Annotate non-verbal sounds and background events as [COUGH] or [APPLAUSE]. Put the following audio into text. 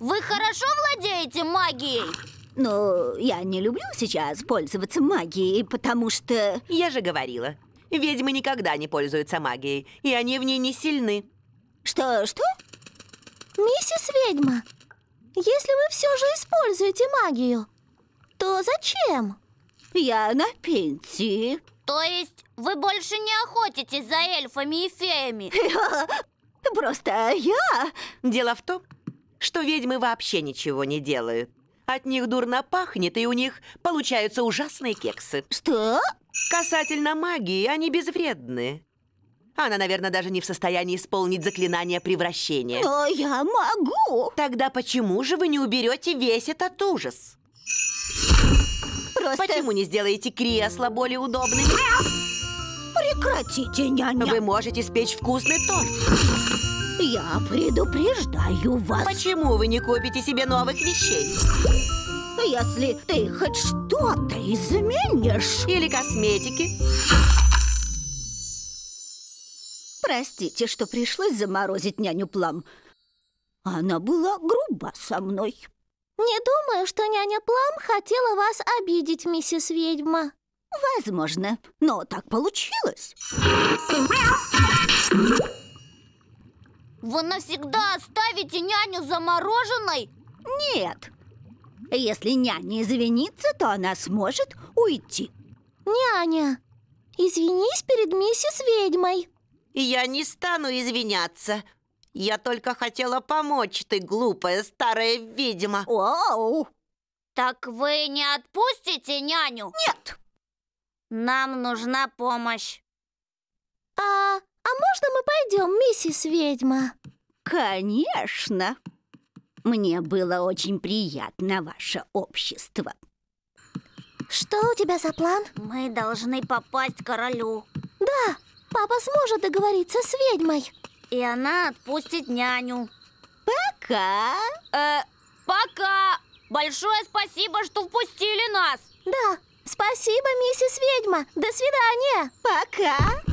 Вы хорошо владеете магией? Ну, я не люблю сейчас пользоваться магией, потому что... Я же говорила, ведьмы никогда не пользуются магией, и они в ней не сильны. Что, что? Миссис ведьма, если вы все же используете магию, то зачем? Я на пенсии. То есть вы больше не охотитесь за эльфами и феями? [LAUGHS] Просто я... Дело в том, что ведьмы вообще ничего не делают. От них дурно пахнет, и у них получаются ужасные кексы. Что? Касательно магии, они безвредны. Она, наверное, даже не в состоянии исполнить заклинание превращения. Но я могу! Тогда почему же вы не уберете весь этот ужас? Просто... Почему не сделаете кресло более удобным? Прекратите, няня! Вы можете спечь вкусный торт. Я предупреждаю вас. Почему вы не купите себе новых вещей? Если ты хоть что-то изменишь. Или косметики. Простите, что пришлось заморозить няню Плам. Она была груба со мной. Не думаю, что няня Плам хотела вас обидеть, миссис ведьма. Возможно, но так получилось. Вы навсегда оставите няню замороженной? Нет. Если няня извинится, то она сможет уйти. Няня, извинись перед миссис ведьмой. Я не стану извиняться. Я только хотела помочь, ты глупая старая ведьма. Оу! Так вы не отпустите няню? Нет! Нам нужна помощь. А «А можно мы пойдем, миссис ведьма?» «Конечно! Мне было очень приятно ваше общество». «Что у тебя за план?» «Мы должны попасть к королю». «Да, папа сможет договориться с ведьмой». «И она отпустит няню». «Пока!» э, «Пока! Большое спасибо, что впустили нас!» «Да, спасибо, миссис ведьма! До свидания!» «Пока!»